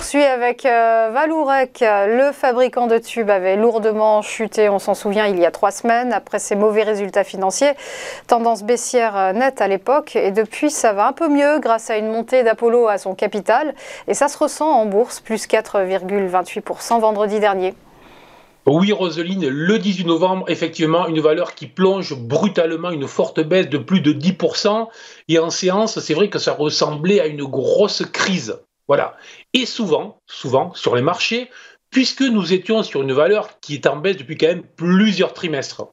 poursuit avec euh, Le fabricant de tubes avait lourdement chuté, on s'en souvient, il y a trois semaines, après ses mauvais résultats financiers. Tendance baissière euh, nette à l'époque. Et depuis, ça va un peu mieux grâce à une montée d'Apollo à son capital. Et ça se ressent en bourse, plus 4,28% vendredi dernier. Oui, Roseline, le 18 novembre, effectivement, une valeur qui plonge brutalement, une forte baisse de plus de 10%. Et en séance, c'est vrai que ça ressemblait à une grosse crise. Voilà. Et souvent, souvent, sur les marchés, puisque nous étions sur une valeur qui est en baisse depuis quand même plusieurs trimestres.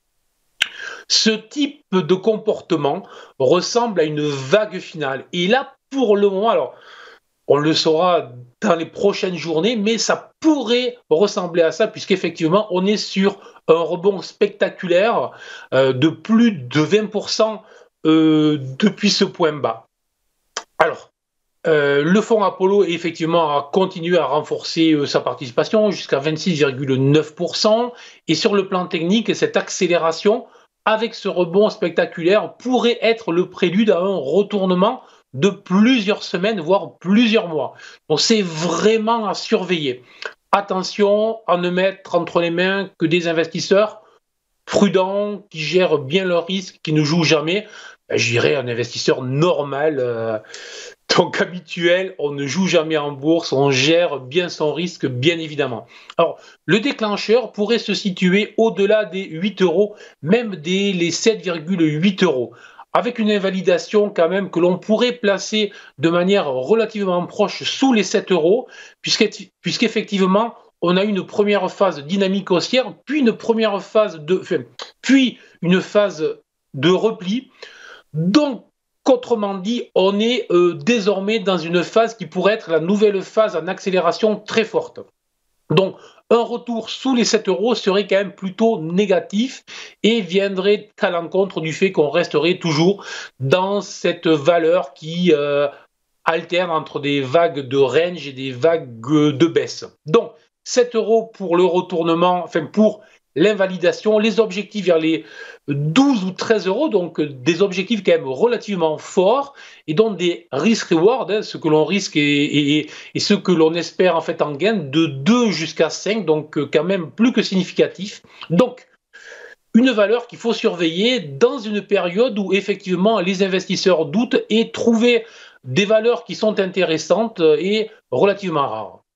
Ce type de comportement ressemble à une vague finale. Et là, pour le moment, alors, on le saura dans les prochaines journées, mais ça pourrait ressembler à ça, puisqu'effectivement, on est sur un rebond spectaculaire euh, de plus de 20% euh, depuis ce point bas. Alors, euh, le fonds Apollo, effectivement, a continué à renforcer euh, sa participation jusqu'à 26,9%. Et sur le plan technique, cette accélération, avec ce rebond spectaculaire, pourrait être le prélude à un retournement de plusieurs semaines, voire plusieurs mois. Donc c'est vraiment à surveiller. Attention à ne mettre entre les mains que des investisseurs prudents, qui gèrent bien leurs risques, qui ne jouent jamais, ben, je dirais, un investisseur normal, euh, donc habituel, on ne joue jamais en bourse, on gère bien son risque, bien évidemment. Alors, le déclencheur pourrait se situer au-delà des 8 euros, même des les 7,8 euros avec une invalidation quand même que l'on pourrait placer de manière relativement proche sous les 7 euros, puisqu'effectivement, on a une première phase dynamique haussière, puis une première phase de, puis une phase de repli. Donc, Autrement dit, on est euh, désormais dans une phase qui pourrait être la nouvelle phase en accélération très forte. Donc, un retour sous les 7 euros serait quand même plutôt négatif et viendrait à l'encontre du fait qu'on resterait toujours dans cette valeur qui euh, alterne entre des vagues de range et des vagues de baisse. Donc, 7 euros pour le retournement, enfin pour l'invalidation, les objectifs vers les 12 ou 13 euros, donc des objectifs quand même relativement forts et donc des risk rewards hein, ce que l'on risque et, et, ce que l'on espère en fait en gain de 2 jusqu'à 5, donc quand même plus que significatif. Donc, une valeur qu'il faut surveiller dans une période où effectivement les investisseurs doutent et trouver des valeurs qui sont intéressantes et relativement rares.